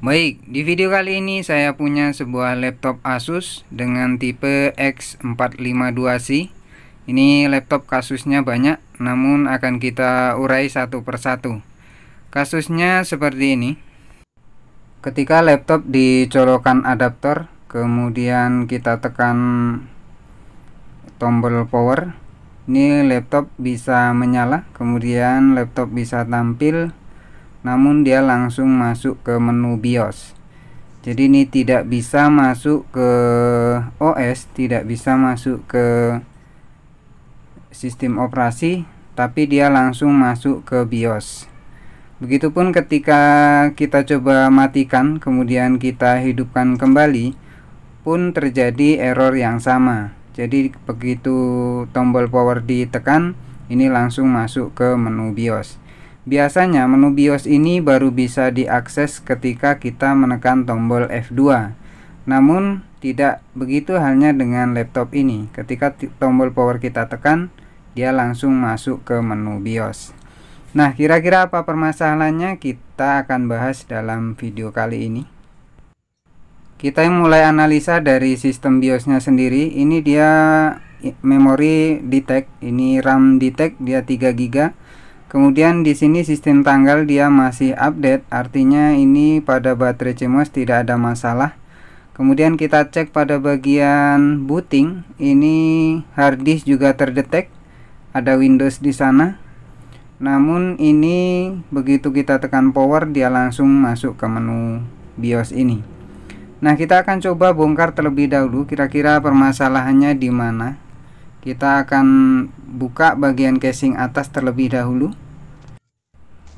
Baik, di video kali ini saya punya sebuah laptop Asus dengan tipe X452C. Ini laptop kasusnya banyak, namun akan kita urai satu persatu. Kasusnya seperti ini. Ketika laptop dicolokkan adaptor, kemudian kita tekan tombol power, ini laptop bisa menyala, kemudian laptop bisa tampil namun dia langsung masuk ke menu BIOS jadi ini tidak bisa masuk ke OS tidak bisa masuk ke sistem operasi tapi dia langsung masuk ke BIOS begitupun ketika kita coba matikan kemudian kita hidupkan kembali pun terjadi error yang sama jadi begitu tombol power ditekan ini langsung masuk ke menu BIOS Biasanya menu BIOS ini baru bisa diakses ketika kita menekan tombol F2. Namun tidak begitu halnya dengan laptop ini. Ketika tombol power kita tekan, dia langsung masuk ke menu BIOS. Nah, kira-kira apa permasalahannya kita akan bahas dalam video kali ini. Kita mulai analisa dari sistem BIOSnya sendiri. Ini dia memori detect, ini RAM detect dia 3 GB Kemudian di sini sistem tanggal dia masih update, artinya ini pada baterai CMOS tidak ada masalah. Kemudian kita cek pada bagian booting, ini hard disk juga terdetek, ada Windows di sana. Namun ini begitu kita tekan power dia langsung masuk ke menu BIOS ini. Nah, kita akan coba bongkar terlebih dahulu kira-kira permasalahannya di mana kita akan buka bagian casing atas terlebih dahulu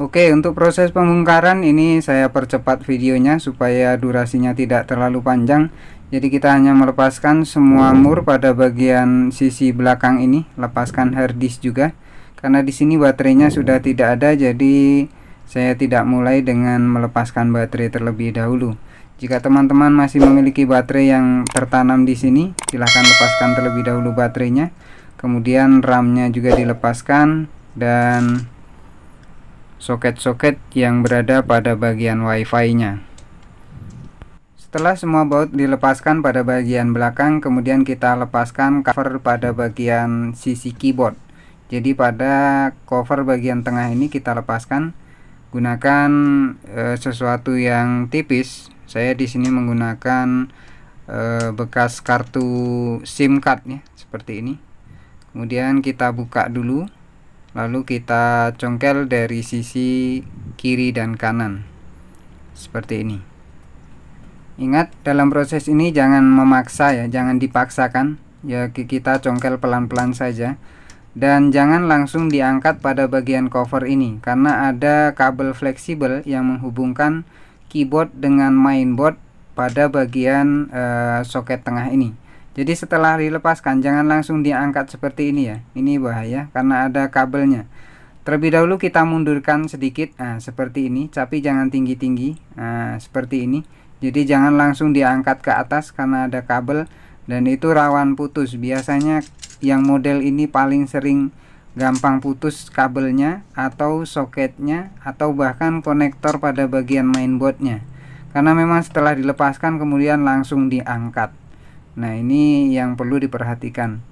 Oke untuk proses pembongkaran ini saya percepat videonya supaya durasinya tidak terlalu panjang jadi kita hanya melepaskan semua mur pada bagian sisi belakang ini lepaskan harddisk juga karena di sini baterainya sudah tidak ada jadi saya tidak mulai dengan melepaskan baterai terlebih dahulu jika teman-teman masih memiliki baterai yang tertanam di sini, silahkan lepaskan terlebih dahulu baterainya. Kemudian RAM-nya juga dilepaskan dan soket-soket yang berada pada bagian wi fi nya Setelah semua baut dilepaskan pada bagian belakang, kemudian kita lepaskan cover pada bagian sisi keyboard. Jadi pada cover bagian tengah ini kita lepaskan gunakan e, sesuatu yang tipis saya di sini menggunakan e, bekas kartu SIM card ya seperti ini kemudian kita buka dulu lalu kita congkel dari sisi kiri dan kanan seperti ini ingat dalam proses ini jangan memaksa ya jangan dipaksakan ya kita congkel pelan-pelan saja dan jangan langsung diangkat pada bagian cover ini karena ada kabel fleksibel yang menghubungkan keyboard dengan mainboard pada bagian uh, soket tengah ini jadi setelah dilepaskan jangan langsung diangkat seperti ini ya ini bahaya karena ada kabelnya terlebih dahulu kita mundurkan sedikit nah, seperti ini tapi jangan tinggi-tinggi nah, seperti ini jadi jangan langsung diangkat ke atas karena ada kabel dan itu rawan putus biasanya yang model ini paling sering gampang putus kabelnya atau soketnya atau bahkan konektor pada bagian mainboardnya karena memang setelah dilepaskan kemudian langsung diangkat nah ini yang perlu diperhatikan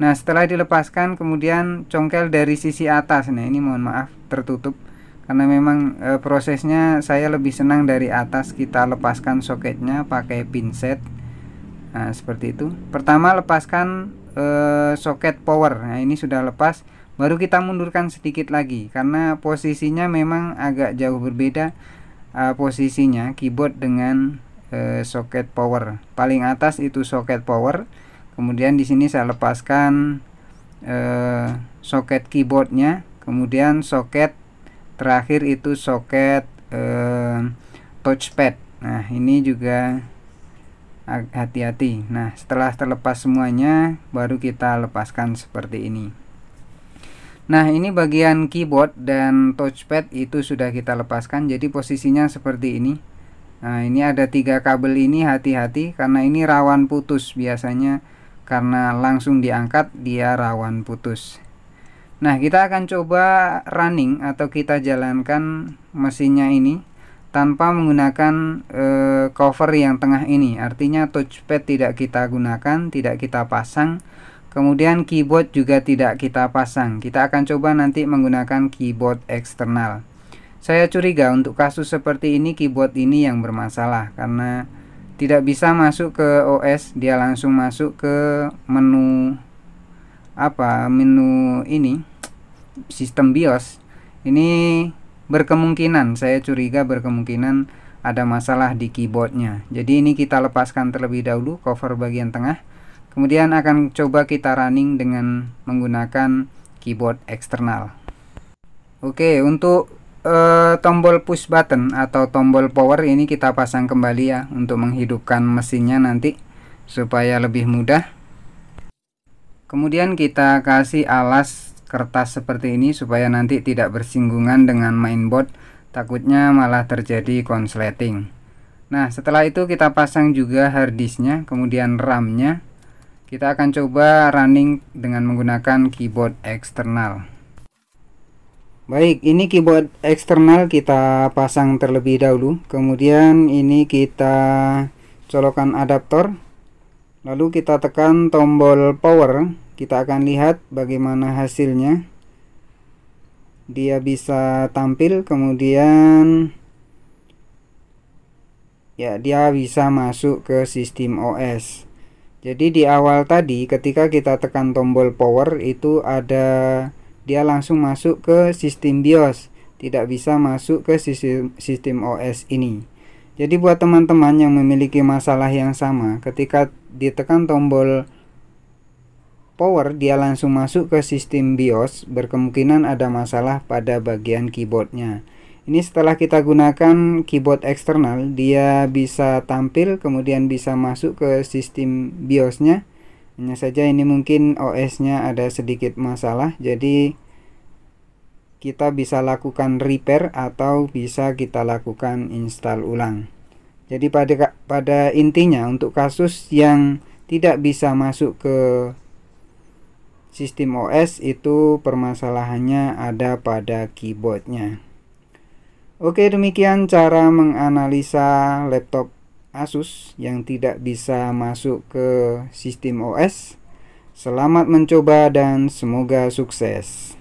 nah setelah dilepaskan kemudian congkel dari sisi atas nah ini mohon maaf tertutup karena memang e, prosesnya saya lebih senang dari atas kita lepaskan soketnya pakai pinset nah seperti itu pertama lepaskan eh, soket power nah ini sudah lepas baru kita mundurkan sedikit lagi karena posisinya memang agak jauh berbeda eh, posisinya keyboard dengan eh, soket power paling atas itu soket power kemudian di sini saya lepaskan eh, soket keyboardnya kemudian soket terakhir itu soket eh, touchpad nah ini juga hati-hati nah setelah terlepas semuanya baru kita lepaskan seperti ini nah ini bagian keyboard dan touchpad itu sudah kita lepaskan jadi posisinya seperti ini nah ini ada tiga kabel ini hati-hati karena ini rawan putus biasanya karena langsung diangkat dia rawan putus nah kita akan coba running atau kita jalankan mesinnya ini tanpa menggunakan e, cover yang tengah ini artinya touchpad tidak kita gunakan tidak kita pasang kemudian keyboard juga tidak kita pasang kita akan coba nanti menggunakan keyboard eksternal saya curiga untuk kasus seperti ini keyboard ini yang bermasalah karena tidak bisa masuk ke OS dia langsung masuk ke menu apa menu ini sistem BIOS ini berkemungkinan saya curiga berkemungkinan ada masalah di keyboardnya jadi ini kita lepaskan terlebih dahulu cover bagian tengah kemudian akan coba kita running dengan menggunakan keyboard eksternal oke untuk uh, tombol push button atau tombol power ini kita pasang kembali ya untuk menghidupkan mesinnya nanti supaya lebih mudah kemudian kita kasih alas kertas seperti ini supaya nanti tidak bersinggungan dengan mainboard takutnya malah terjadi konsleting nah setelah itu kita pasang juga harddisknya kemudian RAM-nya kita akan coba running dengan menggunakan keyboard eksternal Baik, ini keyboard eksternal kita pasang terlebih dahulu. Kemudian ini kita colokan adaptor. Lalu kita tekan tombol power. Kita akan lihat bagaimana hasilnya. Dia bisa tampil kemudian ya dia bisa masuk ke sistem OS. Jadi di awal tadi ketika kita tekan tombol power itu ada dia langsung masuk ke sistem BIOS, tidak bisa masuk ke sistem sistem OS ini. Jadi buat teman-teman yang memiliki masalah yang sama, ketika ditekan tombol power dia langsung masuk ke sistem BIOS berkemungkinan ada masalah pada bagian keyboardnya ini setelah kita gunakan keyboard eksternal dia bisa tampil kemudian bisa masuk ke sistem BIOS-nya. hanya saja ini mungkin OS-nya ada sedikit masalah jadi kita bisa lakukan repair atau bisa kita lakukan install ulang jadi pada pada intinya untuk kasus yang tidak bisa masuk ke sistem OS itu permasalahannya ada pada keyboardnya. Oke, demikian cara menganalisa laptop Asus yang tidak bisa masuk ke sistem OS. Selamat mencoba dan semoga sukses.